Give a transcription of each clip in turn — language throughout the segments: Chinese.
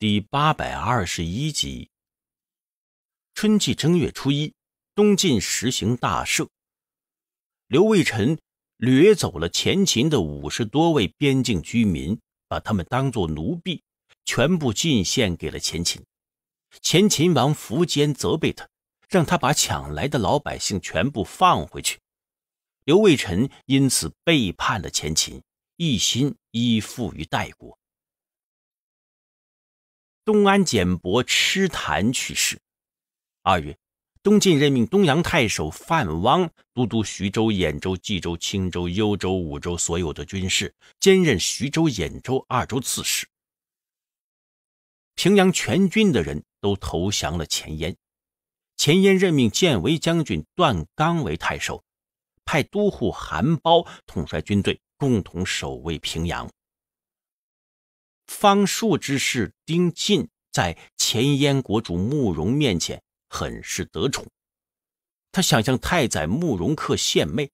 第八百二十一集。春季正月初一，东晋实行大赦。刘卫臣掠走了前秦的五十多位边境居民，把他们当作奴婢，全部进献给了前秦。前秦王苻坚责备他，让他把抢来的老百姓全部放回去。刘卫臣因此背叛了前秦，一心依附于代国。东安简伯痴痰去世。二月，东晋任命东阳太守范汪都督徐州、兖州、冀州、青州、幽州五州所有的军事，兼任徐州、兖州二州刺史。平阳全军的人都投降了前燕。前燕任命建威将军段刚为太守，派都护韩苞统帅军队，共同守卫平阳。方术之士丁进在前燕国主慕容面前很是得宠，他想向太宰慕容恪献媚，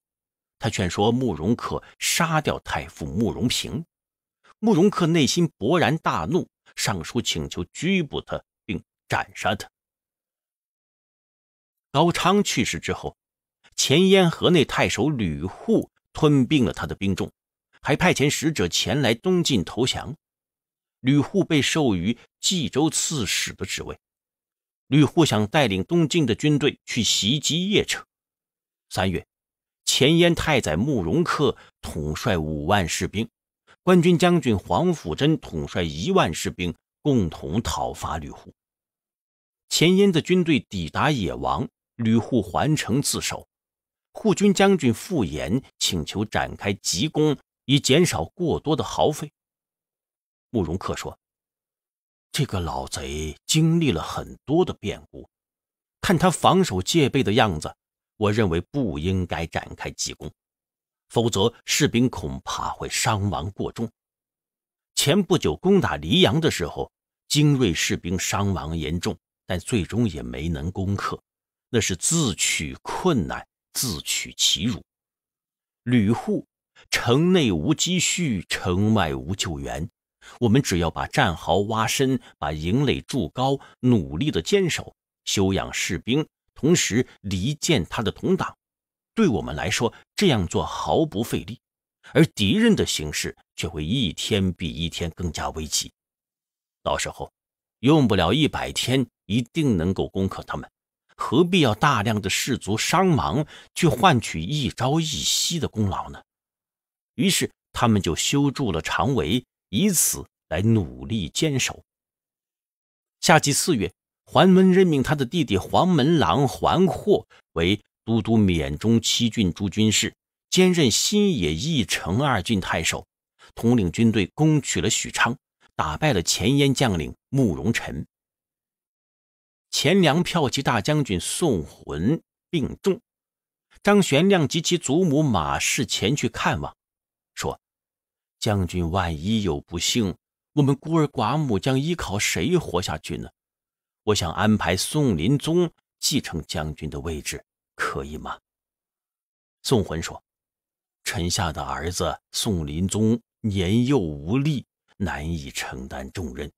他劝说慕容恪杀掉太傅慕容平。慕容恪内心勃然大怒，上书请求拘捕他，并斩杀他。高昌去世之后，前燕河内太守吕护吞并了他的兵众，还派遣使者前来东晋投降。吕护被授予冀州刺史的职位。吕护想带领东晋的军队去袭击邺城。三月，前燕太宰慕容恪统帅五万士兵，官军将军黄甫真统帅一万士兵，共同讨伐吕护。前燕的军队抵达野王，吕护还城自守。护军将军傅延请求展开急攻，以减少过多的耗费。慕容克说：“这个老贼经历了很多的变故，看他防守戒备的样子，我认为不应该展开急攻，否则士兵恐怕会伤亡过重。前不久攻打黎阳的时候，精锐士兵伤亡严重，但最终也没能攻克，那是自取困难，自取其辱。吕护城内无积蓄，城外无救援。”我们只要把战壕挖深，把营垒筑高，努力的坚守、休养士兵，同时离间他的同党，对我们来说这样做毫不费力。而敌人的形势却会一天比一天更加危急。到时候，用不了一百天，一定能够攻克他们。何必要大量的士卒伤亡去换取一朝一夕的功劳呢？于是他们就修筑了长围。以此来努力坚守。夏季四月，桓温任命他的弟弟黄门郎桓获为都督缅中七郡诸军事，兼任新野、义城二郡太守，统领军队攻取了许昌，打败了前燕将领慕容辰。前粮票骑大将军宋浑病重，张玄亮及其祖母马氏前去看望，说。将军万一有不幸，我们孤儿寡母将依靠谁活下去呢？我想安排宋林宗继承将军的位置，可以吗？宋魂说：“臣下的儿子宋林宗年幼无力，难以承担重任。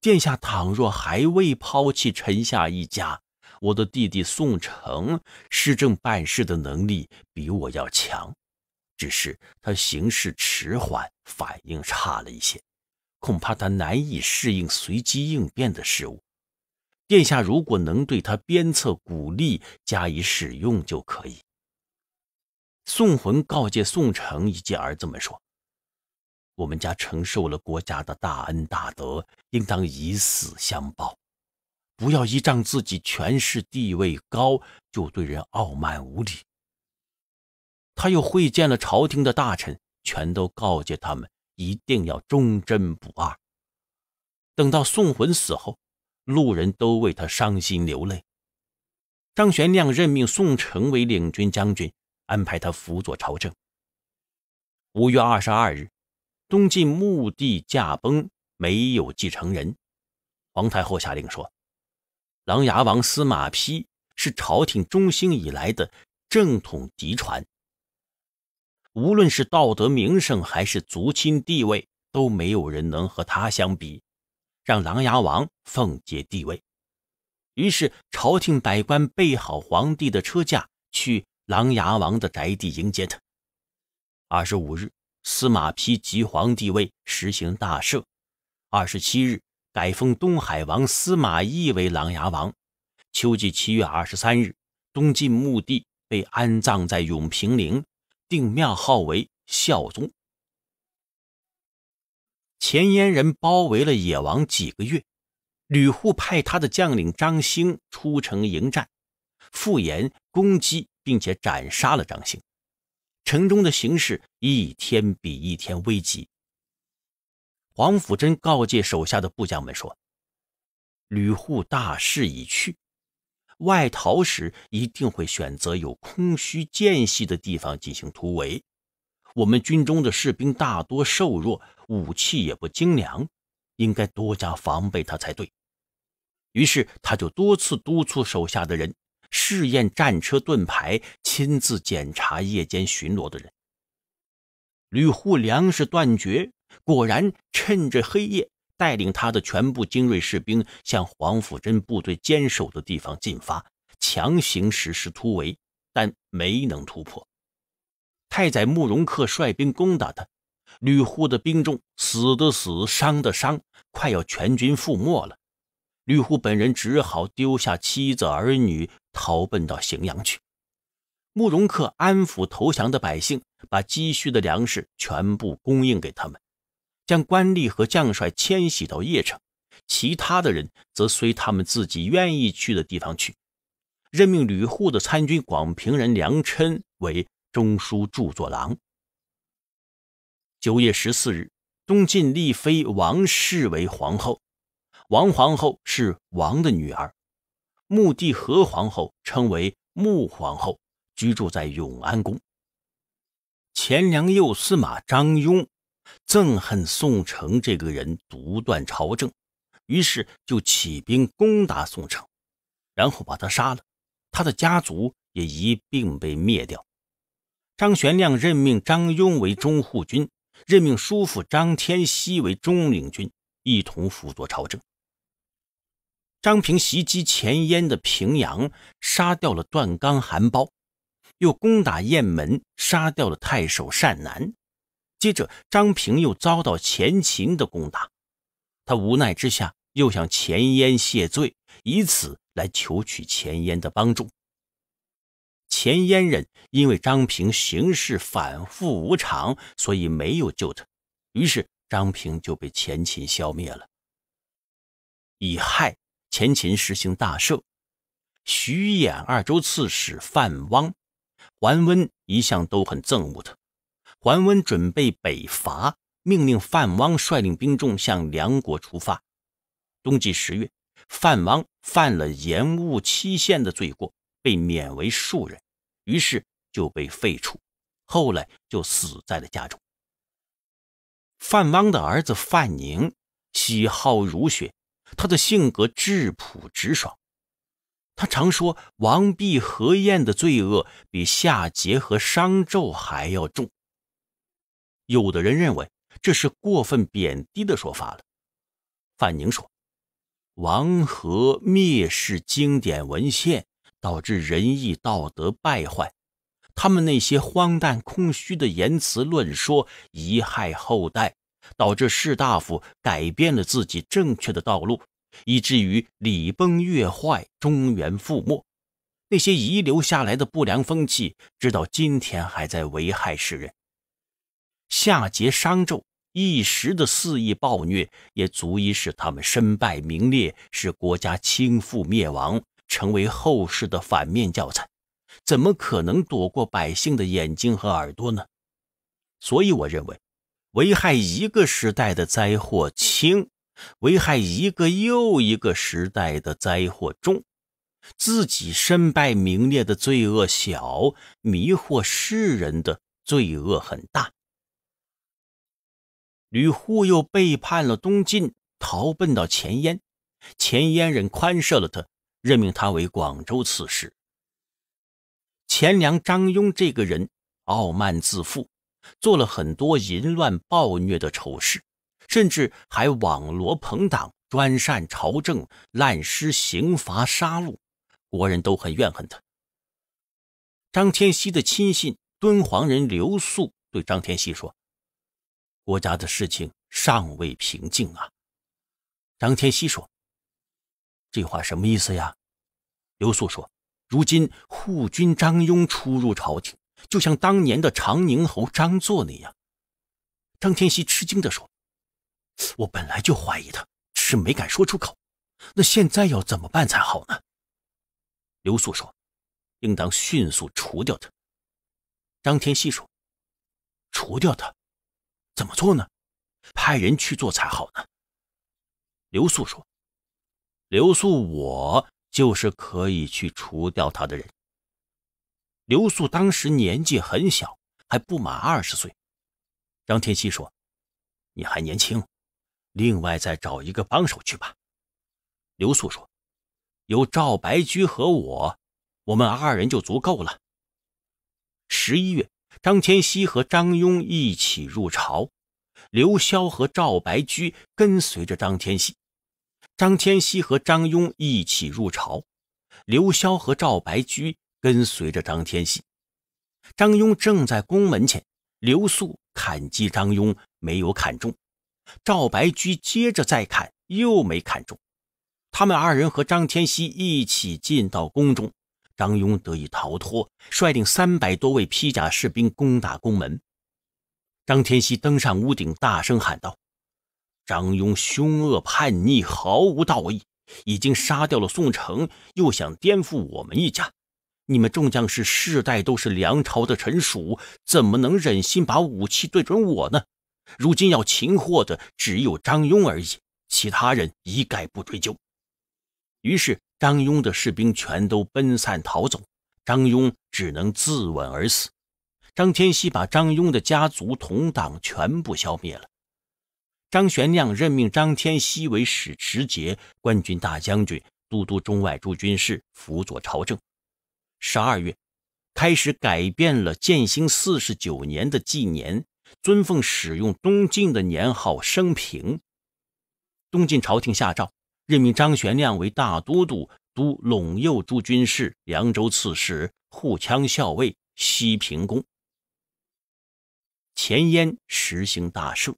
殿下倘若还未抛弃臣下一家，我的弟弟宋成施政办事的能力比我要强。”只是他行事迟缓，反应差了一些，恐怕他难以适应随机应变的事物。殿下如果能对他鞭策鼓励，加以使用，就可以。宋魂告诫宋城以及儿子们说：“我们家承受了国家的大恩大德，应当以死相报，不要依仗自己权势地位高，就对人傲慢无礼。”他又会见了朝廷的大臣，全都告诫他们一定要忠贞不二。等到宋魂死后，路人都为他伤心流泪。张玄亮任命宋成为领军将军，安排他辅佐朝政。五月二十二日，东晋墓地驾崩，没有继承人。皇太后下令说：“琅琊王司马丕是朝廷中兴以来的正统嫡传。”无论是道德名声还是族亲地位，都没有人能和他相比。让琅琊王奉接帝位。于是朝廷百官备好皇帝的车驾，去琅琊王的宅地迎接他。二十五日，司马丕即皇帝位，实行大赦。二十七日，改封东海王司马懿为琅琊王。秋季七月二十三日，东晋墓地被安葬在永平陵。定庙号为孝宗。前燕人包围了野王几个月，吕护派他的将领张兴出城迎战，傅言攻击并且斩杀了张兴。城中的形势一天比一天危急。黄甫贞告诫手下的部将们说：“吕护大势已去。”外逃时一定会选择有空虚间隙的地方进行突围。我们军中的士兵大多瘦弱，武器也不精良，应该多加防备他才对。于是，他就多次督促手下的人试验战车盾牌，亲自检查夜间巡逻的人。吕护粮食断绝，果然趁着黑夜。带领他的全部精锐士兵向黄甫真部队坚守的地方进发，强行实施突围，但没能突破。太宰慕容恪率兵攻打他，吕护的兵众死的死，伤的伤，快要全军覆没了。吕护本人只好丢下妻子儿女，逃奔到荥阳去。慕容恪安抚投降的百姓，把积蓄的粮食全部供应给他们。将官吏和将帅迁徙到邺城，其他的人则随他们自己愿意去的地方去。任命吕护的参军广平人梁琛为中书著作郎。九月十四日，东晋立妃王氏为皇后。王皇后是王的女儿。穆帝和皇后称为穆皇后，居住在永安宫。前梁右司马张雍。憎恨宋城这个人独断朝政，于是就起兵攻打宋城，然后把他杀了，他的家族也一并被灭掉。张玄亮任命张庸为中护军，任命叔父张天锡为中领军，一同辅佐朝政。张平袭击前燕的平阳，杀掉了段刚、韩苞，又攻打雁门，杀掉了太守善南。接着，张平又遭到前秦的攻打，他无奈之下又向前燕谢罪，以此来求取前燕的帮助。前燕人因为张平行事反复无常，所以没有救他，于是张平就被前秦消灭了。以害前秦实行大赦，徐衍二州刺史范汪、桓温一向都很憎恶他。桓温准备北伐，命令范汪率领兵众向梁国出发。冬季十月，范汪犯了延误期限的罪过，被免为庶人，于是就被废黜，后来就死在了家中。范汪的儿子范宁喜好儒学，他的性格质朴直爽，他常说：“王弼何晏的罪恶比夏桀和商纣还要重。”有的人认为这是过分贬低的说法了。范宁说：“王和蔑视经典文献，导致仁义道德败坏；他们那些荒诞空虚的言辞论说，贻害后代，导致士大夫改变了自己正确的道路，以至于礼崩乐坏，中原覆没。那些遗留下来的不良风气，直到今天还在危害世人。”夏桀、商纣一时的肆意暴虐，也足以使他们身败名裂，使国家倾覆灭亡，成为后世的反面教材。怎么可能躲过百姓的眼睛和耳朵呢？所以，我认为，危害一个时代的灾祸轻，危害一个又一个时代的灾祸重。自己身败名裂的罪恶小，迷惑世人的罪恶很大。吕护又背叛了东晋，逃奔到前燕，前燕人宽赦了他，任命他为广州刺史。钱粮张庸这个人傲慢自负，做了很多淫乱暴虐的丑事，甚至还网罗朋党，专擅朝政，滥施刑罚杀戮，国人都很怨恨他。张天锡的亲信敦煌人刘肃对张天锡说。国家的事情尚未平静啊！张天锡说：“这话什么意思呀？”刘肃说：“如今护军张庸出入朝廷，就像当年的长宁侯张作那样。”张天锡吃惊地说：“我本来就怀疑他，是没敢说出口。那现在要怎么办才好呢？”刘肃说：“应当迅速除掉他。”张天锡说：“除掉他。”怎么做呢？派人去做才好呢。刘素说：“刘素，我就是可以去除掉他的人。”刘素当时年纪很小，还不满二十岁。张天锡说：“你还年轻，另外再找一个帮手去吧。”刘素说：“有赵白驹和我，我们二人就足够了。”十一月。张天熙和张庸一起入朝，刘潇和赵白驹跟随着张天熙。张天熙和张庸一起入朝，刘潇和赵白驹跟随着张天熙。张庸正在宫门前，刘肃砍击张庸，没有砍中，赵白驹接着再砍又没砍中。他们二人和张天熙一起进到宫中。张庸得以逃脱，率领三百多位披甲士兵攻打宫门。张天锡登上屋顶，大声喊道：“张庸凶恶叛逆，毫无道义，已经杀掉了宋城，又想颠覆我们一家。你们众将士世代都是梁朝的臣属，怎么能忍心把武器对准我呢？如今要擒获的只有张庸而已，其他人一概不追究。”于是。张庸的士兵全都奔散逃走，张庸只能自刎而死。张天锡把张庸的家族同党全部消灭了。张玄亮任命张天锡为史持节、冠军大将军、都督中外诸军事，辅佐朝政。十二月，开始改变了建兴四十九年的纪年，尊奉使用东晋的年号升平。东晋朝廷下诏。任命张玄亮为大都督，都陇右诸军事、凉州刺史、护羌校尉、西平公。前燕实行大赦。